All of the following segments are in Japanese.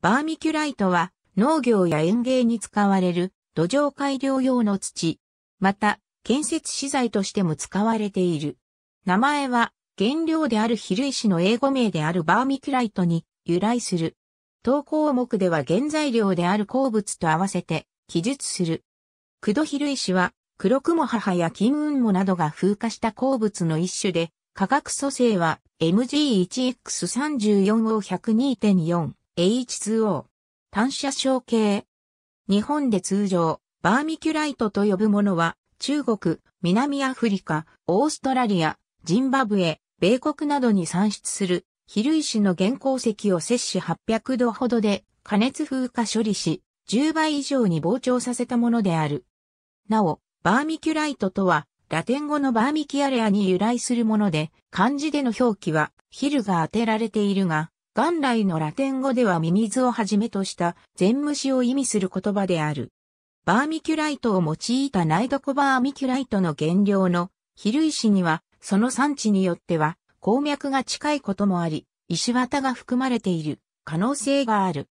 バーミキュライトは農業や園芸に使われる土壌改良用の土。また、建設資材としても使われている。名前は原料である比類シの英語名であるバーミキュライトに由来する。当項目では原材料である鉱物と合わせて記述する。クドヒルイシは黒雲母や金雲母などが風化した鉱物の一種で、化学組成は MG1X34O102.4。H2O。単射小系。日本で通常、バーミキュライトと呼ぶものは、中国、南アフリカ、オーストラリア、ジンバブエ、米国などに産出する、比類種の原鉱石を摂氏800度ほどで加熱風化処理し、10倍以上に膨張させたものである。なお、バーミキュライトとは、ラテン語のバーミキアレアに由来するもので、漢字での表記は、ヒルが当てられているが、元来のラテン語ではミミズをはじめとした全虫を意味する言葉である。バーミキュライトを用いたナイドコバーミキュライトの原料の比類石には、その産地によっては、鉱脈が近いこともあり、石綿が含まれている可能性がある。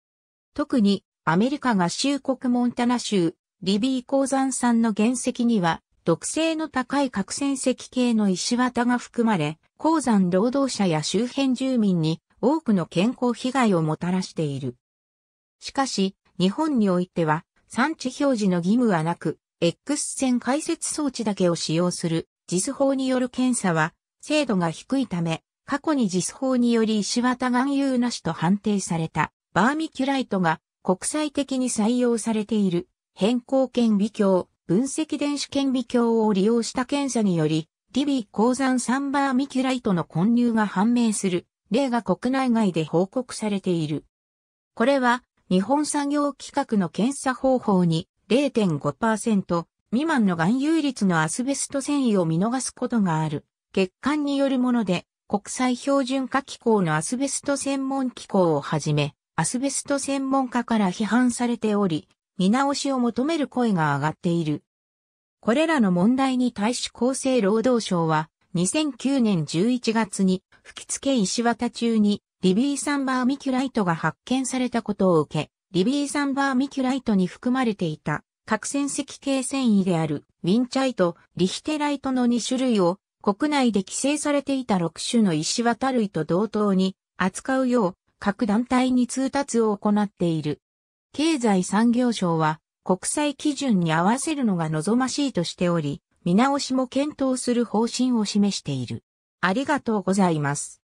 特に、アメリカ合衆国モンタナ州、リビー鉱山産の原石には、毒性の高い核戦石系の石綿が含まれ、鉱山労働者や周辺住民に多くの健康被害をもたらしている。しかし、日本においては、産地表示の義務はなく、X 線解説装置だけを使用する、実法による検査は、精度が低いため、過去に実法により石綿含有なしと判定された、バーミキュライトが国際的に採用されている、変更顕微鏡、分析電子顕微鏡を利用した検査により、リビー鉱山サンバーミキュライトの混入が判明する例が国内外で報告されている。これは日本産業規格の検査方法に0.5%未満の含有率のアスベスト繊維を見逃すことがある。血管によるもので国際標準化機構のアスベスト専門機構をはじめ、アスベスト専門家から批判されており、見直しを求める声が上がっている。これらの問題に対し厚生労働省は、2009年11月に吹付石綿中にリビーサンバーミキュライトが発見されたことを受け、リビーサンバーミキュライトに含まれていた核戦石系繊維であるウィンチャイト、リヒテライトの2種類を国内で規制されていた6種の石綿類と同等に扱うよう各団体に通達を行っている。経済産業省は国際基準に合わせるのが望ましいとしており、見直しも検討する方針を示している。ありがとうございます。